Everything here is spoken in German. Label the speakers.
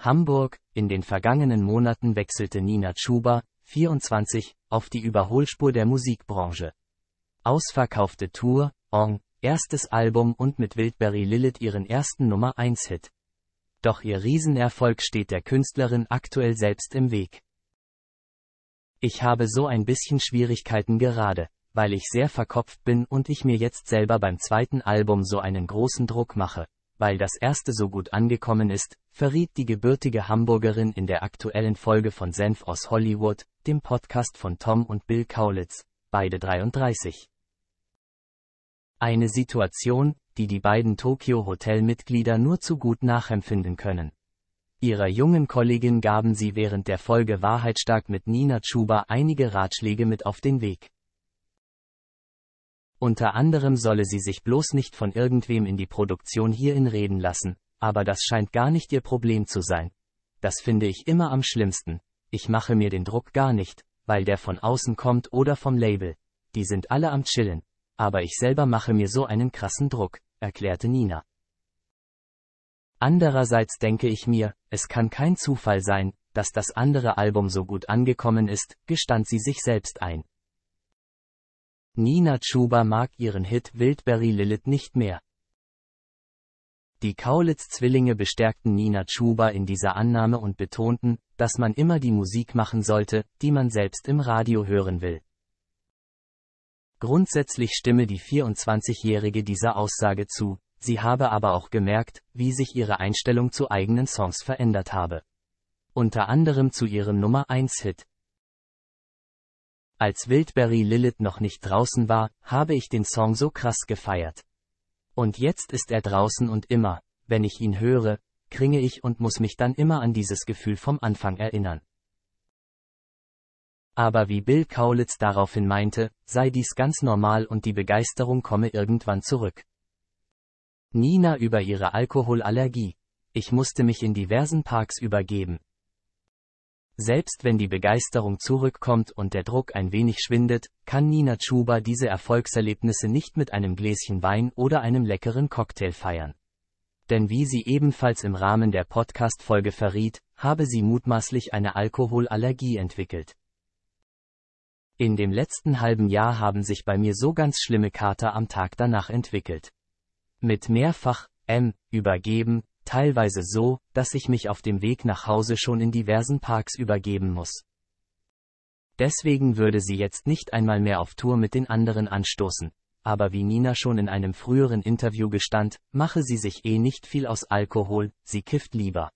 Speaker 1: Hamburg, in den vergangenen Monaten wechselte Nina Schuber, 24, auf die Überholspur der Musikbranche. Ausverkaufte Tour, Ong, erstes Album und mit Wildberry Lilith ihren ersten Nummer 1 Hit. Doch ihr Riesenerfolg steht der Künstlerin aktuell selbst im Weg. Ich habe so ein bisschen Schwierigkeiten gerade, weil ich sehr verkopft bin und ich mir jetzt selber beim zweiten Album so einen großen Druck mache. Weil das erste so gut angekommen ist, verriet die gebürtige Hamburgerin in der aktuellen Folge von Senf aus Hollywood, dem Podcast von Tom und Bill Kaulitz, beide 33. Eine Situation, die die beiden Tokio-Hotel-Mitglieder nur zu gut nachempfinden können. Ihrer jungen Kollegin gaben sie während der Folge Wahrheitsstark mit Nina Chuba einige Ratschläge mit auf den Weg. Unter anderem solle sie sich bloß nicht von irgendwem in die Produktion hierin reden lassen, aber das scheint gar nicht ihr Problem zu sein. Das finde ich immer am schlimmsten. Ich mache mir den Druck gar nicht, weil der von außen kommt oder vom Label. Die sind alle am Chillen. Aber ich selber mache mir so einen krassen Druck, erklärte Nina. Andererseits denke ich mir, es kann kein Zufall sein, dass das andere Album so gut angekommen ist, gestand sie sich selbst ein. Nina Chuba mag ihren Hit Wildberry Lilith nicht mehr. Die Kaulitz-Zwillinge bestärkten Nina Chuba in dieser Annahme und betonten, dass man immer die Musik machen sollte, die man selbst im Radio hören will. Grundsätzlich stimme die 24-Jährige dieser Aussage zu, sie habe aber auch gemerkt, wie sich ihre Einstellung zu eigenen Songs verändert habe. Unter anderem zu ihrem Nummer 1-Hit, als Wildberry Lilith noch nicht draußen war, habe ich den Song so krass gefeiert. Und jetzt ist er draußen und immer, wenn ich ihn höre, kringe ich und muss mich dann immer an dieses Gefühl vom Anfang erinnern. Aber wie Bill Kaulitz daraufhin meinte, sei dies ganz normal und die Begeisterung komme irgendwann zurück. Nina über ihre Alkoholallergie. Ich musste mich in diversen Parks übergeben. Selbst wenn die Begeisterung zurückkommt und der Druck ein wenig schwindet, kann Nina Chuba diese Erfolgserlebnisse nicht mit einem Gläschen Wein oder einem leckeren Cocktail feiern. Denn wie sie ebenfalls im Rahmen der Podcast-Folge verriet, habe sie mutmaßlich eine Alkoholallergie entwickelt. In dem letzten halben Jahr haben sich bei mir so ganz schlimme Kater am Tag danach entwickelt. Mit mehrfach M übergeben, teilweise so, dass ich mich auf dem Weg nach Hause schon in diversen Parks übergeben muss. Deswegen würde sie jetzt nicht einmal mehr auf Tour mit den anderen anstoßen, aber wie Nina schon in einem früheren Interview gestand, mache sie sich eh nicht viel aus Alkohol, sie kifft lieber.